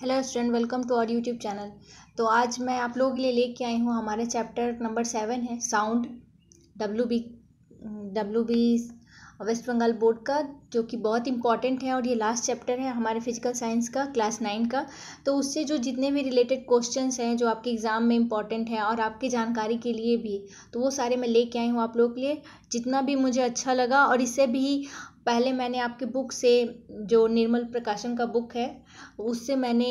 Hello student welcome to our YouTube channel तो आज मैं आप लोगों के लिए लेके आई हूँ हमारे चैप्टर नंबर सेवन है sound W B W B West Bengal board का जो कि बहुत इंपॉर्टेंट है और ये लास्ट चैप्टर है हमारे फिजिकल साइंस का क्लास नाइन का तो उससे जो जितने भी रिलेटेड क्वेश्चन हैं जो आपके एग्ज़ाम में इंपॉर्टेंट हैं और आपकी जानकारी के लिए भी तो वो सारे मैं लेके आई हूँ आप लोगों के लिए जितना भी मुझे अच्छा लगा और इससे भी पहले मैंने आपके बुक से जो निर्मल प्रकाशन का बुक है उससे मैंने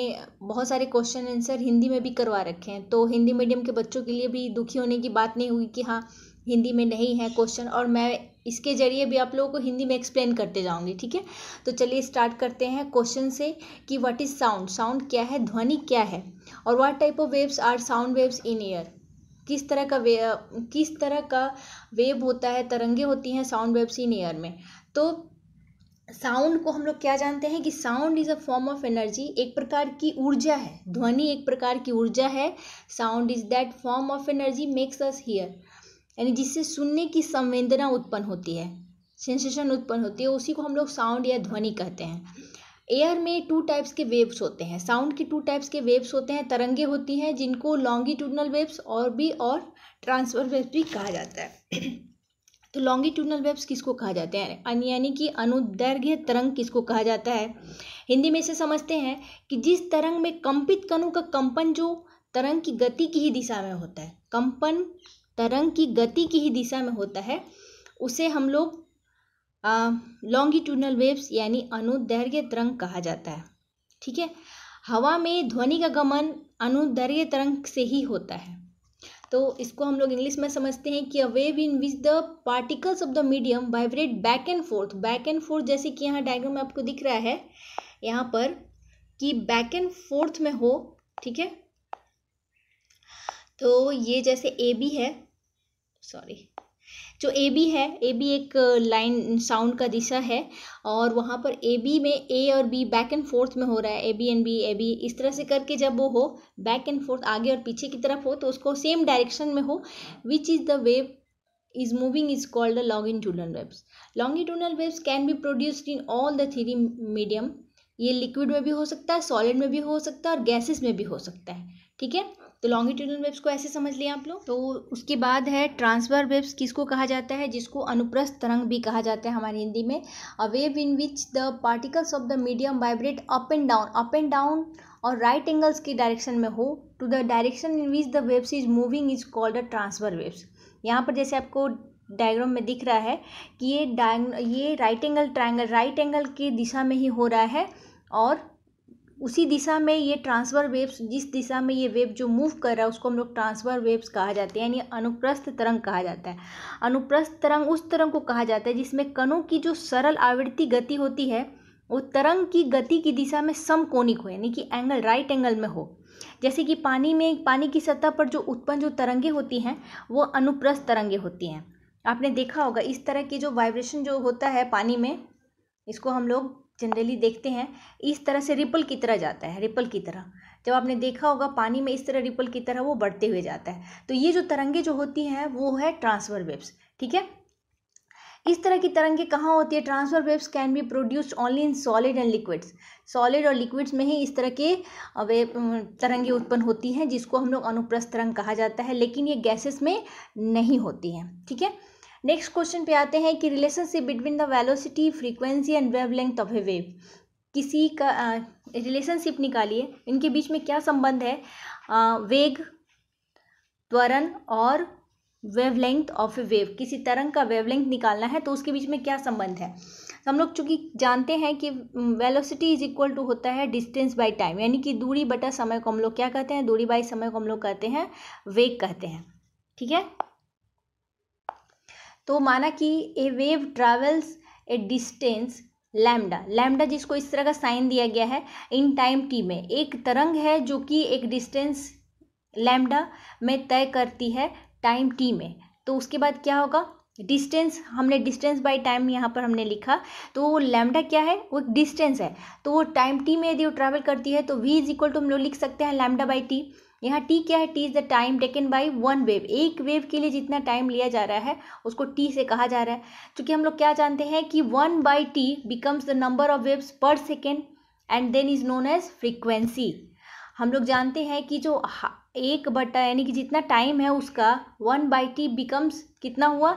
बहुत सारे क्वेश्चन आंसर हिंदी में भी करवा रखे हैं तो हिंदी मीडियम के बच्चों के लिए भी दुखी होने की बात नहीं हुई कि हाँ हिंदी में नहीं है क्वेश्चन और मैं इसके ज़रिए भी आप लोगों को हिंदी में एक्सप्लेन करते जाऊंगी ठीक है तो चलिए स्टार्ट करते हैं क्वेश्चन से कि व्हाट इज़ साउंड साउंड क्या है ध्वनि क्या है और what type of waves are sound waves in air किस तरह का वे किस तरह का वेव होता है तरंगे होती हैं साउंड वेव्स इन ईयर में तो साउंड को हम लोग क्या जानते हैं कि sound is a form of energy एक प्रकार की ऊर्जा है ध्वनि एक प्रकार की ऊर्जा है sound is that form of energy makes us hear यानी जिससे सुनने की संवेदना उत्पन्न होती है सेंसेशन उत्पन्न होती है उसी को हम लोग साउंड या ध्वनि कहते हैं एयर में टू टाइप्स के वेव्स होते हैं साउंड के टू टाइप्स के वेव्स होते हैं तरंगे होती हैं जिनको लॉन्गिट्यूडनल वेव्स और भी और ट्रांसफर वेव्स भी कहा जाता है तो लॉन्गिट्यूडनल वेव्स किसको कहा जाते हैं यानी कि अनुदैर्घ्य तरंग किसको कहा जाता है हिंदी में इसे समझते हैं कि जिस तरंग में कंपित कणों का कंपन जो तरंग की गति की ही दिशा में होता है कंपन तरंग की गति की ही दिशा में होता है उसे हम लोग लॉन्गिट्यूडनल वेव्स यानी अनुदैर्घ्य तरंग कहा जाता है ठीक है हवा में ध्वनि का गमन अनुदैर्घ्य तरंग से ही होता है तो इसको हम लोग इंग्लिश में समझते हैं कि a wave in which the particles of the medium vibrate back and forth back and forth जैसे कि यहाँ डायग्राम में आपको दिख रहा है यहाँ पर कि बैक एंड फोर्थ में हो ठीक है तो ये जैसे ए बी है सॉरी जो ए बी है ए बी एक लाइन साउंड का दिशा है और वहाँ पर ए बी में ए और बी बैक एंड फोर्थ में हो रहा है A B and B A B इस तरह से करके जब वो हो बैक एंड फोर्थ आगे और पीछे की तरफ हो तो उसको सेम डायरेक्शन में हो which is the wave is called is long the longitudinal long longitudinal waves can be produced in all the three medium ये लिक्विड में भी हो सकता है सॉलिड में भी हो सकता है और गैसेस में भी हो सकता है ठीक है तो लॉन्गिट्यूडन वेब्स को ऐसे समझ लिया आप लोग तो उसके बाद है ट्रांसफर वेब्स किसको कहा जाता है जिसको अनुप्रस्थ तरंग भी कहा जाता है हमारी हिंदी में a wave in which the particles of the medium vibrate up and down up and down और राइट एंगल्स के डायरेक्शन में हो to the direction in which the waves is moving is called a transverse waves यहाँ पर जैसे आपको diagram में दिख रहा है कि ये डाय ये right angle triangle right angle की दिशा में ही हो रहा है और उसी दिशा में ये ट्रांसवर वेव्स जिस दिशा में ये वेव जो मूव कर रहा है उसको हम लोग ट्रांसवर वेव्स कहा जाते हैं यानी अनुप्रस्थ तरंग कहा जाता है अनुप्रस्थ तरंग उस तरंग को कहा जाता है जिसमें कणों की जो सरल आवृत्ति गति होती है वो तरंग की गति की दिशा में समकोणिक हो यानी कि एंगल राइट एंगल में हो जैसे कि पानी में पानी की सतह पर जो उत्पन्न जो तरंगे होती हैं वो अनुप्रस्थ तरंगे होती हैं आपने देखा होगा इस तरह की जो वाइब्रेशन जो होता है पानी में इसको हम लोग जनरली देखते हैं इस तरह से रिपल की तरह जाता है रिपल की तरह जब आपने देखा होगा पानी में इस तरह रिपल की तरह वो बढ़ते हुए जाता है तो ये जो तरंगे जो होती हैं वो है ट्रांसफर वेव्स ठीक है इस तरह की तरंगे कहाँ होती है transverse waves can be produced only in solid and liquids solid और लिक्विड्स में ही इस तरह के वे तरंगे उत्पन्न होती हैं जिसको हम लोग अनुप्रस्थ तरंग कहा जाता है लेकिन ये गैसेस में नहीं होती हैं ठीक है थीके? नेक्स्ट क्वेश्चन पे आते हैं कि relationship between the velocity frequency and wave length of a wave किसी का रिलेशनशिप निकालिए इनके बीच में क्या संबंध है आ, वेग त्वरण और वेवलेंथ ऑफ ए वेव किसी तरंग का वेवलेंथ निकालना है तो उसके बीच में क्या संबंध है तो हम लोग चूंकि जानते हैं कि वेलोसिटी इज इक्वल टू होता है डिस्टेंस बाय टाइम यानी कि दूरी बटा समय को हम लोग क्या कहते हैं दूरी बाय समय को हम लोग कहते हैं वेग कहते हैं ठीक है तो माना कि a wave travels a distance lambda lambda जिसको इस तरह का साइन दिया गया है इन टाइम टी में एक तरंग है जो कि एक डिस्टेंस लैम्डा में तय करती है टाइम टी में तो उसके बाद क्या होगा डिस्टेंस हमने डिस्टेंस बाय टाइम यहाँ पर हमने लिखा तो वो लैमडा क्या है वो एक डिस्टेंस है तो वो टाइम टी में यदि वो ट्रैवल करती है तो वी इज इक्वल टू हम लोग लिख सकते हैं लैमडा बाई टी यहाँ टी क्या है T is the time taken by one wave एक वेव के लिए जितना टाइम लिया जा रहा है उसको टी से कहा जा रहा है क्योंकि हम लोग क्या जानते हैं कि one by T becomes the number of waves per second and then is known as frequency हम लोग जानते हैं कि जो एक बटा यानी कि जितना टाइम है उसका वन बाई टी बिकम्स कितना हुआ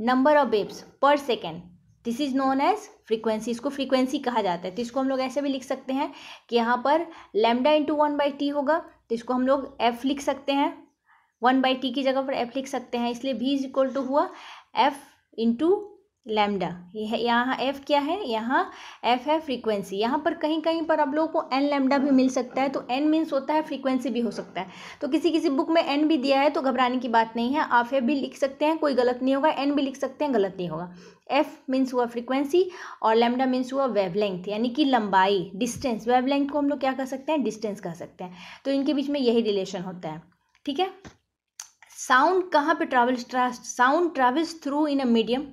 number of waves per second this is known as frequency इसको फ्रीक्वेंसी कहा जाता है तो इसको हम लोग ऐसे भी लिख सकते हैं कि यहाँ पर lambda into one by T होगा तो इसको हम लोग एफ लिख सकते हैं वन बाई टी की जगह पर एफ लिख सकते हैं इसलिए भी इज इक्वल टू हुआ एफ इंटू लैमडा यह यहाँ एफ़ क्या है यहाँ एफ़ है फ्रीक्वेंसी यहाँ पर कहीं कहीं पर आप लोगों को एन लैमडा भी मिल सकता है तो एन मीन्स होता है फ्रीक्वेंसी भी हो सकता है तो किसी किसी बुक में एन भी दिया है तो घबराने की बात नहीं है आप एफ भी लिख सकते हैं कोई गलत नहीं होगा एन भी लिख सकते हैं गलत नहीं होगा एफ मीन्स हुआ फ्रीक्वेंसी और लैमडा मीन्स हुआ वेवलेंथ यानी कि लंबाई डिस्टेंस वेवलेंथ को हम लोग क्या कह सकते हैं डिस्टेंस कह सकते हैं तो इनके बीच में यही रिलेशन होता है ठीक है साउंड कहाँ पे ट्रास्ट sound travels through in a medium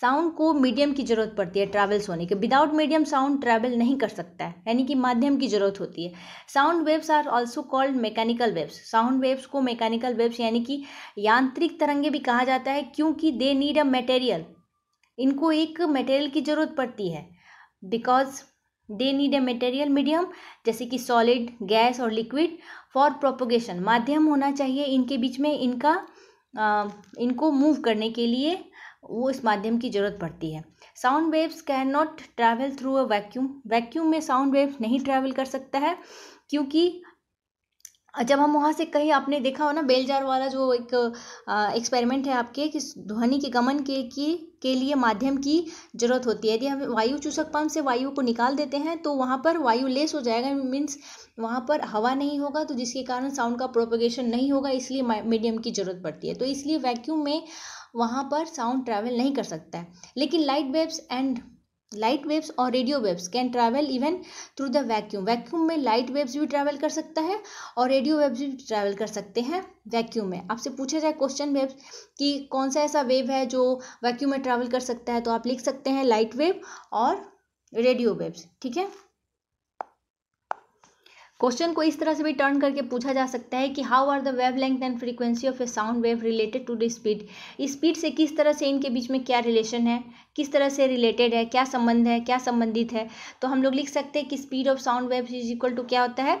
sound को मीडियम की ज़रूरत पड़ती है ट्रैवल्स होने के विदाउट मीडियम साउंड ट्रैवल नहीं कर सकता है यानी कि माध्यम की ज़रूरत होती है sound waves are also called mechanical waves sound waves को मैकेनिकल वेव्स यानी कि यांत्रिक तरंगे भी कहा जाता है क्योंकि दे नीड अ मटेरियल इनको एक मटेरियल की ज़रूरत पड़ती है because they need a material medium जैसे कि सॉलिड गैस और लिक्विड फॉर प्रोपोगेशन माध्यम होना चाहिए इनके बीच में इनका आ, इनको मूव करने के लिए वो इस माध्यम की ज़रूरत पड़ती है sound waves can not travel through a vacuum vacuum में साउंड वेव नहीं ट्रैवल कर सकता है क्योंकि जब हम वहाँ से कहीं आपने देखा हो ना बेलजार वाला जो एक एक्सपेरिमेंट है आपके कि ध्वनि के गमन के की के लिए माध्यम की ज़रूरत होती है यदि हम वायु चूसक पंप से वायु को निकाल देते हैं तो वहाँ पर वायु लेस हो जाएगा मीन्स वहाँ पर हवा नहीं होगा तो जिसके कारण साउंड का प्रोपोगेशन नहीं होगा इसलिए मीडियम की ज़रूरत पड़ती है तो इसलिए वैक्यूम में वहाँ पर साउंड ट्रैवल नहीं कर सकता है लेकिन light waves and light waves और radio waves can travel even through the vacuum vacuum में लाइट वेव्स भी ट्रैवल कर सकता है और रेडियो वेव्स भी ट्रैवल कर सकते हैं वैक्यूम में आपसे पूछा जाए क्वेश्चन वेव कि कौन सा ऐसा वेव है जो वैक्यूम में ट्रैवल कर सकता है तो आप लिख सकते हैं लाइट वेव और रेडियो वेव्स ठीक है क्वेश्चन को इस तरह से भी टर्न करके पूछा जा सकता है कि how are the wave length and frequency of a sound wave related to the speed speed से किस तरह से इनके बीच में क्या रिलेशन है किस तरह से रिलेटेड है क्या संबंध है क्या संबंधित है तो हम लोग लिख सकते हैं कि speed of sound wave is equal to क्या होता है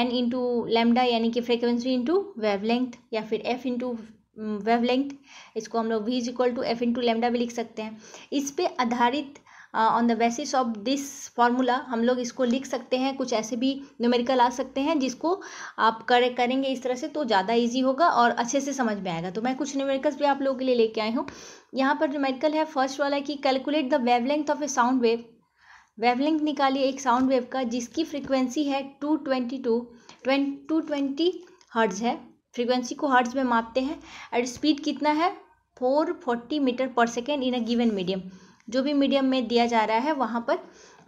एन इंटू लेमडा यानी कि फ्रिक्वेंसी इंटू लेंथ या फिर एफ इंटू लेंथ इसको हम लोग V is equal to F into lambda भी लिख सकते हैं इस पर आधारित on the basis of this formula हम लोग इसको लिख सकते हैं कुछ ऐसे भी न्यूमेरिकल आ सकते हैं जिसको आप कर करेंगे इस तरह से तो ज़्यादा ईजी होगा और अच्छे से समझ में आएगा तो मैं कुछ न्यूमेरिकल्स भी आप लोगों के लिए लेके आई हूँ यहाँ पर न्यूमेरिकल है फर्स्ट वाला कि calculate the wavelength of a sound wave wavelength निकालिए एक साउंड वेव का जिसकी फ्रीक्वेंसी है two twenty two two twenty hertz है फ्रीक्वेंसी को हर्ट्ज़ में मापते हैं एंड स्पीड कितना है four forty metre per second in a given medium जो भी मीडियम में दिया जा रहा है वहाँ पर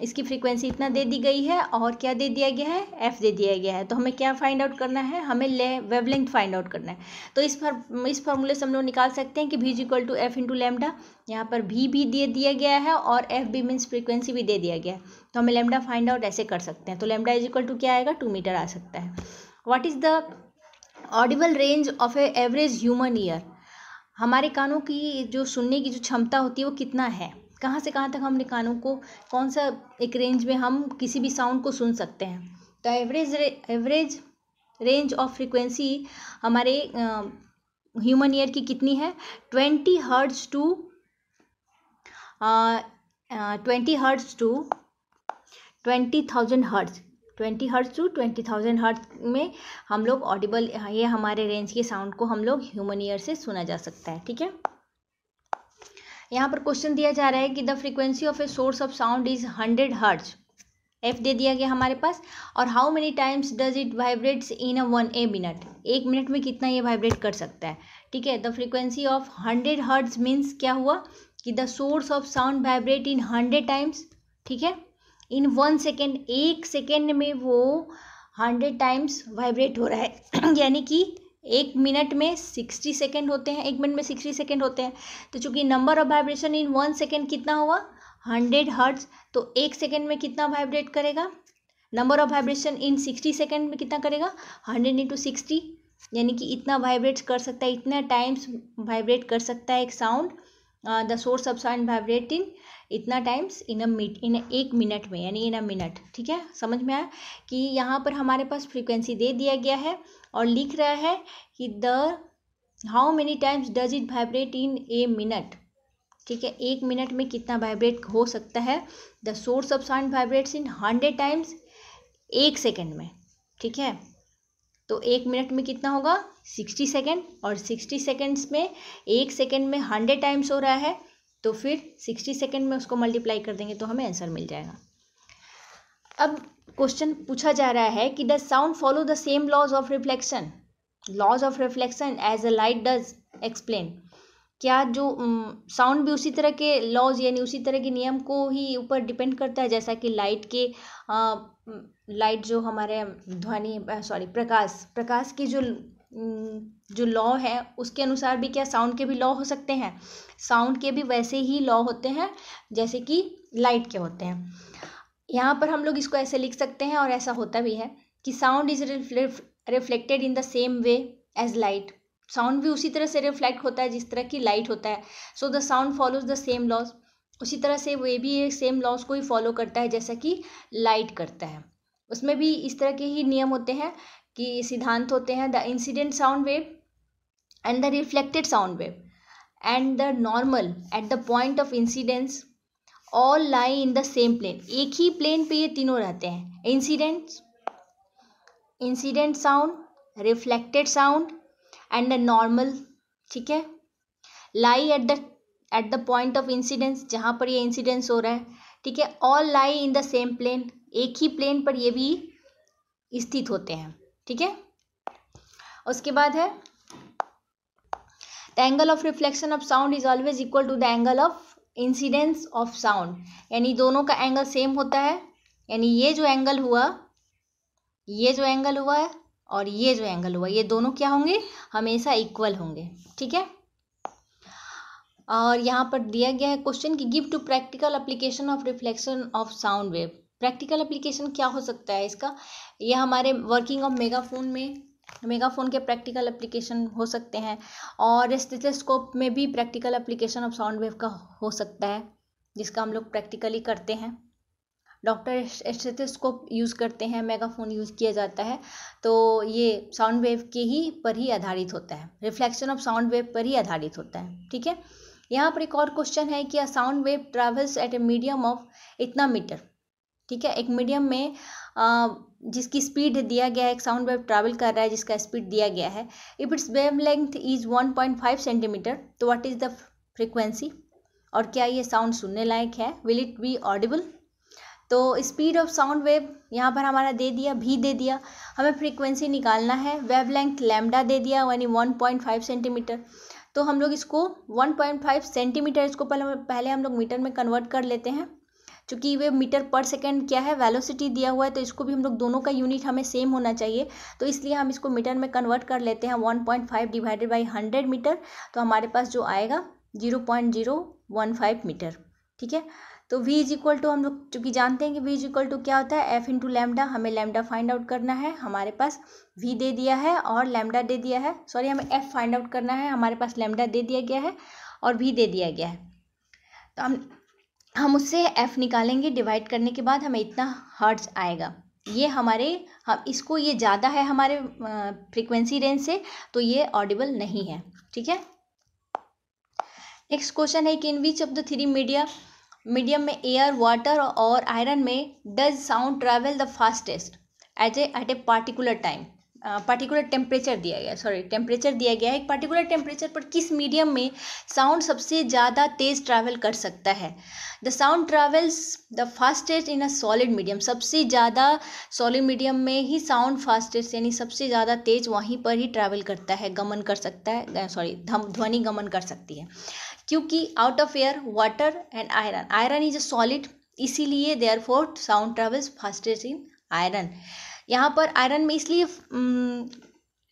इसकी फ्रीक्वेंसी इतना दे दी गई है और क्या दे दिया गया है एफ दे दिया गया है तो हमें क्या फाइंड आउट करना है हमें ले वेवलेंथ फाइंड आउट करना है तो इस फॉर इस फार्मूले से हम लोग निकाल सकते हैं कि V is equal to F into lambda यहाँ पर भी भी दे दिया गया है और एफ भी मीन्स फ्रीक्वेंसी भी दे दिया गया है तो हमें लेमडा फाइंड आउट ऐसे कर सकते हैं तो लेमडा इज इक्वल टू क्या आएगा टू मीटर आ सकता है what is the audible range of a average human ear हमारे कानों की जो सुनने की जो क्षमता होती है वो कितना है कहाँ से कहाँ तक हम अपने कानों को कौन सा एक रेंज में हम किसी भी साउंड को सुन सकते हैं तो average average range of frequency हमारे ह्यूमन ईयर की कितनी है twenty hertz to twenty hertz to twenty thousand hertz twenty hertz to twenty thousand hertz में हम लोग ऑडिबल ये हमारे रेंज के साउंड को हम लोग ह्यूमन ईयर से सुना जा सकता है ठीक है यहाँ पर क्वेश्चन दिया जा रहा है कि the frequency of a source of sound is hundred hertz F दे दिया गया हमारे पास और how many times does it vibrates in a one a minute एक मिनट में कितना ये वाइब्रेट कर सकता है ठीक है the frequency of hundred hertz means क्या हुआ कि the source of sound vibrate in hundred times ठीक है इन वन सेकेंड एक सेकेंड में वो हंड्रेड टाइम्स वाइब्रेट हो रहा है यानी कि एक मिनट में सिक्सटी सेकेंड होते हैं एक मिनट में सिक्सटी सेकेंड होते हैं तो चूंकि number of vibration in one second कितना हुआ हंड्रेड हर्ट्स तो एक सेकेंड में कितना वाइब्रेट करेगा number of vibration in sixty second में कितना करेगा हंड्रेड इंटू सिक्सटी यानी कि इतना वाइब्रेट कर सकता है इतना टाइम्स वाइब्रेट कर सकता है एक sound the source of sound vibrate in इतना times in a minute in एक मिनट में यानी इन अ मिनट ठीक है समझ में आया कि यहाँ पर हमारे पास फ्रीक्वेंसी दे दिया गया है और लिख रहा है कि the how many times does it vibrate in a minute ठीक है एक मिनट में कितना वाइब्रेट हो सकता है the source of sound vibrates in hundred times एक सेकेंड में ठीक है तो एक मिनट में कितना होगा सिक्सटी सेकेंड और सिक्सटी सेकेंड्स में एक सेकेंड में हंड्रेड टाइम्स हो रहा है तो फिर सिक्सटी सेकेंड में उसको मल्टीप्लाई कर देंगे तो हमें आंसर मिल जाएगा अब क्वेश्चन पूछा जा रहा है कि does sound follow the same laws of reflection laws of reflection as a light does explain क्या जो साउंड um, भी उसी तरह के लॉज यानी उसी तरह के नियम को ही ऊपर डिपेंड करता है जैसा कि लाइट के लाइट uh, जो हमारे ध्वनि सॉरी प्रकाश प्रकाश की जो जो लॉ है उसके अनुसार भी क्या साउंड के भी लॉ हो सकते हैं साउंड के भी वैसे ही लॉ होते हैं जैसे कि लाइट के होते हैं यहाँ पर हम लोग इसको ऐसे लिख सकते हैं और ऐसा होता भी है कि sound is reflected in the same way as light sound भी उसी तरह से रिफ्लेक्ट होता है जिस तरह की लाइट होता है so the sound follows the same laws उसी तरह से वे भी सेम लॉज को ही फॉलो करता है जैसा कि लाइट करता है उसमें भी इस तरह के ही नियम होते हैं कि सिद्धांत होते हैं the incident sound wave and the reflected sound wave and the normal at the point of incidence all lie in the same plane एक ही प्लेन पे ये तीनों रहते हैं incident incident sound reflected sound and a normal ठीक है lie at the at the point of incidence जहाँ पर ये इंसिडेंस हो रहा है ठीक है all lie in the same plane एक ही प्लेन पर ये भी स्थित होते हैं ठीक है उसके बाद है the angle of reflection of sound is always equal to the angle of incidence of sound यानी दोनों का एंगल सेम होता है यानी ये जो एंगल हुआ ये जो एंगल हुआ है और ये जो एंगल हुआ ये दोनों क्या होंगे हमेशा इक्वल होंगे ठीक है और यहाँ पर दिया गया है क्वेश्चन कि give two practical application of reflection of sound wave practical application क्या हो सकता है इसका यह हमारे वर्किंग ऑफ मेगाफोन में मेगाफ़ोन के प्रैक्टिकल एप्लीकेशन हो सकते हैं और स्टेथोस्कोप में भी practical application of sound wave का हो सकता है जिसका हम लोग प्रैक्टिकली करते हैं डॉक्टर स्टेथोस्कोप यूज़ करते हैं मेगाफोन यूज़ किया जाता है तो ये साउंड वेव के ही पर ही आधारित होता है रिफ्लेक्शन ऑफ साउंड वेव पर ही आधारित होता है ठीक है यहाँ पर एक और क्वेश्चन है कि sound wave travels at a medium of इतना मीटर ठीक है एक मीडियम में जिसकी स्पीड दिया गया है एक साउंड वेव ट्रैवल कर रहा है जिसका स्पीड दिया गया है if its wave length is one point five centimetre तो व्हाट इज़ द फ्रिक्वेंसी और क्या ये साउंड सुनने लायक है विल इट बी ऑडिबल तो स्पीड ऑफ साउंड वेव यहाँ पर हमारा दे दिया भी दे दिया हमें फ्रीक्वेंसी निकालना है वेव लेंथ लैमडा दे दिया यानी वन पॉइंट फाइव सेंटीमीटर तो हम लोग इसको वन पॉइंट फाइव सेंटीमीटर इसको पहले पहले हम लोग मीटर में कन्वर्ट कर लेते हैं चूँकि वे मीटर पर सेकेंड क्या है वेलोसिटी दिया हुआ है तो इसको भी हम लोग दोनों का यूनिट हमें सेम होना चाहिए तो इसलिए हम इसको मीटर में कन्वर्ट कर लेते हैं one point five divided by hundred metre तो हमारे पास जो आएगा zero point zero one five metre ठीक है तो v इज इक्वल टू हम लोग चूँकि जानते हैं कि v इज इक्वल टू क्या होता है f इंटू लैमडा हमें लैमडा फाइंड आउट करना है हमारे पास v दे दिया है और लैमडा दे दिया है सॉरी हमें f फाइंड आउट करना है हमारे पास लैमडा दे दिया गया है और v दे दिया गया है तो हम हम उससे एफ़ निकालेंगे डिवाइड करने के बाद हमें इतना हर्ट्स आएगा ये हमारे हम इसको ये ज़्यादा है हमारे फ्रिक्वेंसी रेंज से तो ये ऑडिबल नहीं है ठीक है नेक्स्ट क्वेश्चन है कि in which of the three media medium में एयर वाटर और आयरन में does sound travel the fastest at a at a particular time particular temperature दिया गया सॉरी टेम्परेचर दिया गया है एक पार्टिकुलर टेम्परेचर पर किस मीडियम में साउंड सबसे ज़्यादा तेज़ ट्रैवल कर सकता है the sound travels the fastest in a solid medium सबसे ज़्यादा सॉलिड मीडियम में ही साउंड फास्टेस्ट यानी सबसे ज़्यादा तेज़ वहीं पर ही ट्रैवल करता है गमन कर सकता है सॉरी ध्वनि गमन कर सकती है क्योंकि out of air water and iron iron is a solid इसीलिए therefore sound travels fastest in iron यहाँ पर आयरन में इसलिए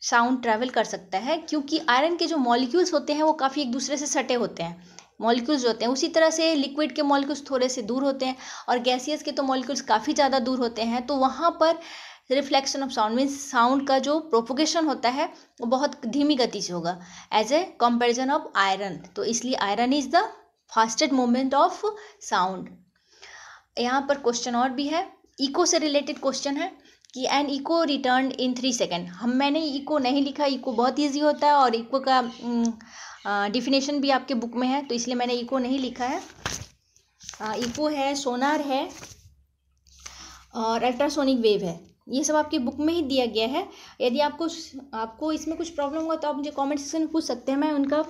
साउंड ट्रैवल कर सकता है क्योंकि आयरन के जो मॉलिक्यूल्स होते हैं वो काफ़ी एक दूसरे से सटे होते हैं मॉलिक्यूल्स होते हैं उसी तरह से लिक्विड के मॉलिक्यूल्स थोड़े से दूर होते हैं और गैसियस के तो मॉलिक्यूल्स काफ़ी ज़्यादा दूर होते हैं तो वहाँ पर reflection of sound means sound का जो प्रोपोगेशन होता है वो बहुत धीमी गति से होगा as a comparison of iron तो इसलिए iron is the fastest movement of sound यहाँ पर क्वेश्चन और भी है इको से रिलेटेड क्वेश्चन है कि an echo return in three second हम मैंने इको नहीं लिखा इको बहुत ईजी होता है और इको का डिफिनेशन mm, भी आपके बुक में है तो इसलिए मैंने इको नहीं लिखा है इको है सोनार है और अल्ट्रासोनिक वेव है ये सब आपकी बुक में ही दिया गया है यदि आपको आपको इसमें कुछ प्रॉब्लम हुआ तो आप मुझे कमेंट सेक्शन में पूछ सकते हैं मैं उनका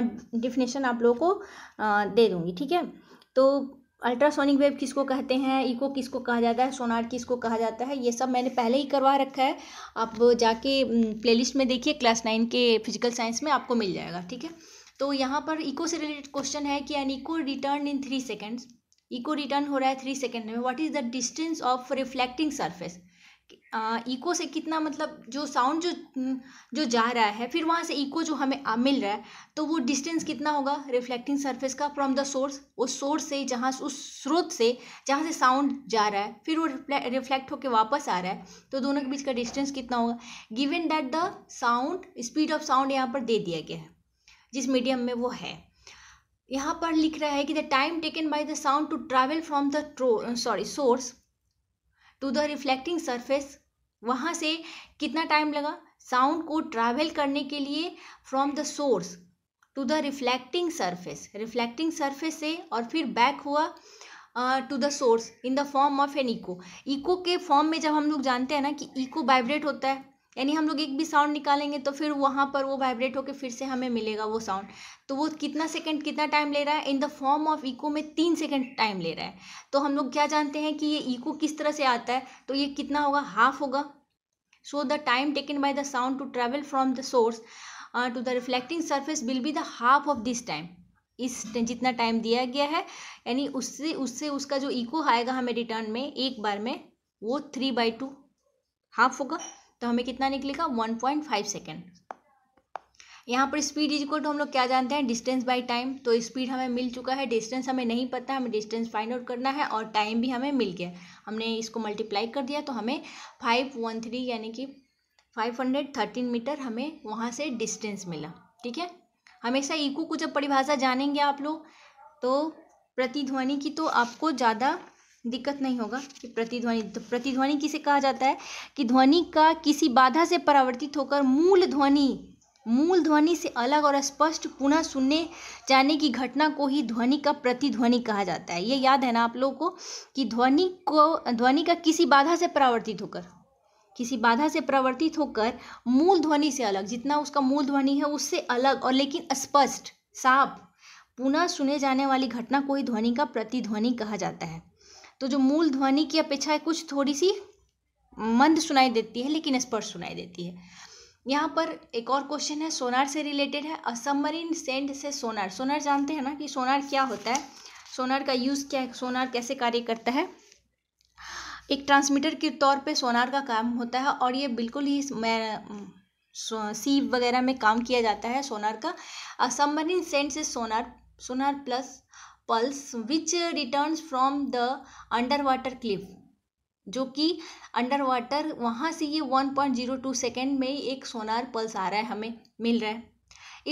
डिफिनेशन आप लोगों को दे दूँगी ठीक है तो अल्ट्रासोनिक वेव किसको कहते हैं इको किसको कहा जाता है सोनार किसको कहा जाता है ये सब मैंने पहले ही करवा रखा है आप जाके प्लेलिस्ट में देखिए क्लास नाइन के फिजिकल साइंस में आपको मिल जाएगा ठीक है तो यहाँ पर इको से रिलेटेड क्वेश्चन है कि an echo return in three seconds echo return हो रहा है थ्री सेकेंड में what is the distance of reflecting surface echo से कितना मतलब जो साउंड जो हम्म, जो जा रहा है फिर वहाँ से ईको जो हमें आ, मिल रहा है तो वो डिस्टेंस कितना होगा रिफ्लेक्टिंग सरफेस का फ्रॉम द सोर्स उस सोर्स से जहाँ उस स्रोत से जहाँ से साउंड जा रहा है फिर वो रिफ्लेक्ट होकर वापस आ रहा है तो दोनों के बीच का डिस्टेंस कितना होगा given that the sound speed of sound यहाँ पर दे दिया गया है जिस मीडियम में वो है यहाँ पर लिख रहा है कि the time taken by the sound to travel from the sorry source to the reflecting surface वहाँ से कितना टाइम लगा साउंड को ट्रैवल करने के लिए from the source to the reflecting surface reflecting surface से और फिर बैक हुआ to the source in the form of an echo echo के फॉर्म में जब हम लोग जानते हैं ना कि ईको वाइब्रेट होता है यानी हम लोग एक भी साउंड निकालेंगे तो फिर वहाँ पर वो वाइब्रेट होकर फिर से हमें मिलेगा वो साउंड तो वो कितना सेकंड कितना टाइम ले रहा है in the form of echo में तीन सेकंड टाइम ले रहा है तो हम लोग क्या जानते हैं कि ये इको किस तरह से आता है तो ये कितना होगा हाफ होगा so the time taken by the sound to travel from the source to the reflecting surface will be the half of this time इस जितना टाइम दिया गया है यानी उससे उससे उसका जो इको आएगा हमें रिटर्न में एक बार में वो थ्री बाई टू हाफ होगा तो हमें कितना निकलेगा वन पॉइंट फाइव सेकेंड यहाँ पर स्पीड इज इक्वल टू हम लोग क्या जानते हैं डिस्टेंस बाय टाइम तो स्पीड हमें मिल चुका है डिस्टेंस हमें नहीं पता हमें डिस्टेंस फाइंड आउट करना है और टाइम भी हमें मिल गया हमने इसको मल्टीप्लाई कर दिया तो हमें फाइव वन थ्री यानी कि फाइव हंड्रेड थर्टीन मीटर हमें वहाँ से डिस्टेंस मिला ठीक है हमेशा इको को जब परिभाषा जानेंगे आप लोग तो प्रतिध्वनि की तो आपको ज़्यादा दिक्कत नहीं होगा कि प्रतिध्वनि तो प्रतिध्वनि किसे कहा जाता है कि ध्वनि का किसी बाधा से परावर्तित होकर मूल ध्वनि मूल ध्वनि से अलग और स्पष्ट पुनः सुनने जाने की घटना को ही ध्वनि का प्रतिध्वनि कहा जाता है ये याद है ना आप लोगों को कि ध्वनि को ध्वनि का किसी बाधा से परावर्तित होकर किसी बाधा से परावर्तित होकर मूल ध्वनि से अलग जितना उसका मूल ध्वनि है उससे अलग और लेकिन स्पष्ट साफ पुनः सुने जाने वाली घटना को ही ध्वनि का प्रतिध्वनि कहा जाता है तो जो मूल ध्वनि की अपेक्षा कुछ थोड़ी सी मंद सुनाई देती है लेकिन स्पर्श सुनाई देती है यहाँ पर एक और क्वेश्चन है सोनार से रिलेटेड है असमरीन सेंड से सोनार सोनार जानते हैं ना कि सोनार क्या होता है सोनार का यूज़ क्या है सोनार कैसे कार्य करता है एक ट्रांसमीटर के तौर पे सोनार का काम होता है और ये बिल्कुल ही मैं सी वगैरह में काम किया जाता है सोनार का असमरीन सेंड से sonar sonar plus pulse which returns from the under water cliff जो कि अंडर वाटर वहाँ से ये 1.02 सेकेंड में एक सोनार पल्स आ रहा है हमें मिल रहा है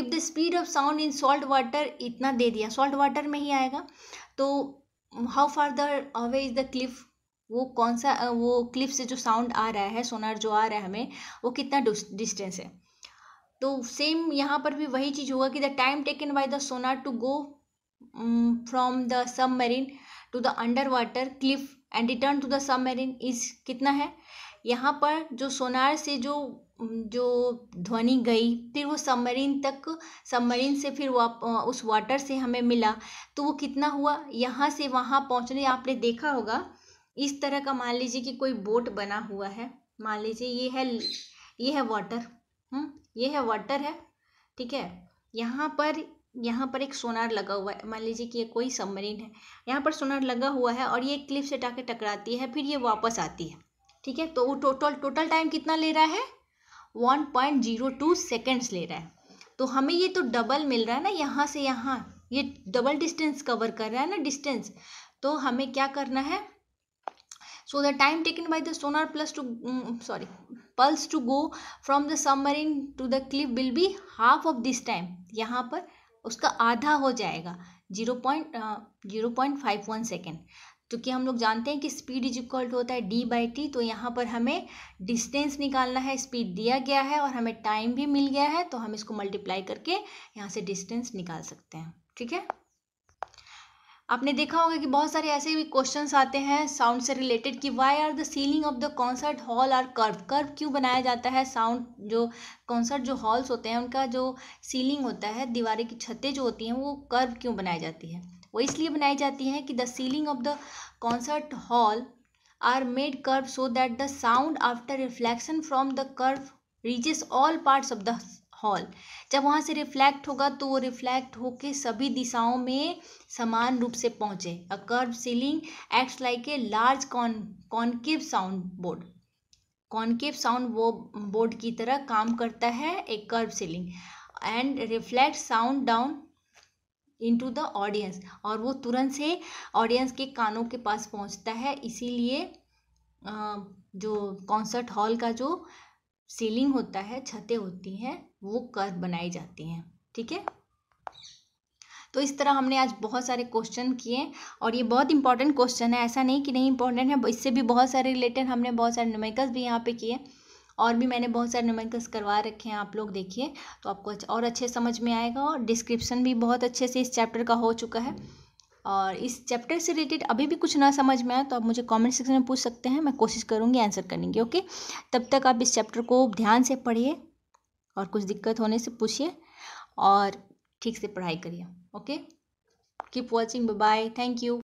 if the speed of sound in salt water इतना दे दिया सॉल्ट वाटर में ही आएगा तो how far the away is the cliff वो कौन सा वो क्लिफ से जो साउंड आ रहा है सोनार जो आ रहा है हमें वो कितना डिस्टेंस है तो सेम यहाँ पर भी वही चीज़ होगा कि the time taken by the sonar to go from the submarine to the under water cliff and return to the submarine is कितना है यहाँ पर जो सोनार से जो mm, जो ध्वनि गई फिर वो सबमरीन तक सबमरीन से फिर वाप उस वाटर से हमें मिला तो वो कितना हुआ यहाँ से वहाँ पहुँचने आपने देखा होगा इस तरह का मान लीजिए कि कोई बोट बना हुआ है मान लीजिए ये है ये है वाटर हम्म ये है वाटर है ठीक है यहाँ पर यहाँ पर एक सोनार लगा हुआ है मान लीजिए कि ये कोई सबमरीन है यहाँ पर सोनार लगा हुआ है और ये क्लिप से टाके टकराती है फिर ये वापस आती है ठीक है तो वो टोटल टोटल टाइम कितना ले रहा है one point zero two seconds ले रहा है तो हमें ये तो डबल मिल रहा है ना यहाँ से यहाँ ये डबल डिस्टेंस कवर कर रहा है ना डिस्टेंस तो हमें क्या करना है so the time taken by the sonar plus to sorry pulse to go from the submarine to the cliff will be half of this time यहाँ पर उसका आधा हो जाएगा zero point zero point five one second क्योंकि हम लोग जानते हैं कि स्पीड इज इक्वल टू होता है डी बाई टी तो यहाँ पर हमें डिस्टेंस निकालना है स्पीड दिया गया है और हमें टाइम भी मिल गया है तो हम इसको मल्टीप्लाई करके यहाँ से डिस्टेंस निकाल सकते हैं ठीक है आपने देखा होगा कि बहुत सारे ऐसे भी क्वेश्चन आते हैं साउंड से रिलेटेड कि why are the ceiling of the concert hall are curve curve क्यों बनाया जाता है साउंड जो कॉन्सर्ट जो हॉल्स होते हैं उनका जो सीलिंग होता है दीवारें की छतें जो होती हैं वो कर्व क्यों बनाई जाती है वो इसलिए बनाई जाती हैं कि the ceiling of the concert hall are made curve so that the sound after reflection from the curve reaches all parts of the hall जब वहाँ से रिफ्लैक्ट होगा तो वो रिफ्लैक्ट होके सभी दिशाओं में समान रूप से पहुँचे a curve ceiling acts like a large con concave sound board concave sound वो बोर्ड की तरह काम करता है एक curve ceiling and reflect sound down into the audience और वो तुरंत से ऑडियंस के कानों के पास पहुंचता है इसीलिए जो कॉन्सर्ट हॉल का जो सीलिंग होता है छतें होती हैं वो कर्व बनाई जाती हैं ठीक है तो इस तरह हमने आज बहुत सारे क्वेश्चन किए और ये बहुत इंपॉर्टेंट क्वेश्चन है ऐसा नहीं कि नहीं इंपॉर्टेंट है इससे भी बहुत सारे रिलेटेड हमने बहुत सारे नोमेकल्स भी यहाँ पे किए और भी मैंने बहुत सारे नोमेकल्स करवा रखे हैं आप लोग देखिए तो आपको अच्छा और अच्छे समझ में आएगा और डिस्क्रिप्शन भी बहुत अच्छे से इस चैप्टर का हो चुका है और इस चैप्टर से रिलेटेड अभी भी कुछ ना समझ में आए तो आप मुझे कमेंट सेक्शन में पूछ सकते हैं मैं कोशिश करूँगी आंसर करने की ओके तब तक आप इस चैप्टर को ध्यान से पढ़िए और कुछ दिक्कत होने से पूछिए और ठीक से पढ़ाई करिए okay keep watching bye thank you